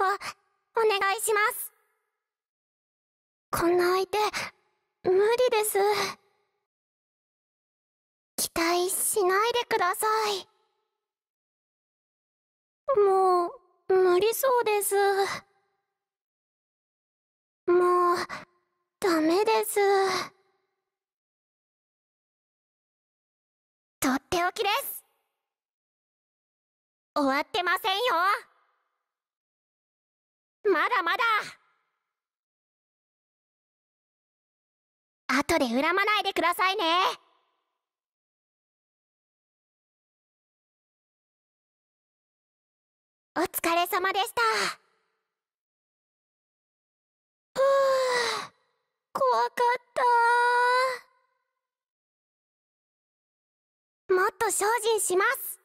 お願いしますこんな相手無理です期待しないでくださいもう無理そうですもうダメですとっておきです終わってませんよまだまだ後で恨まないでくださいねお疲れ様でした怖かったもっと精進します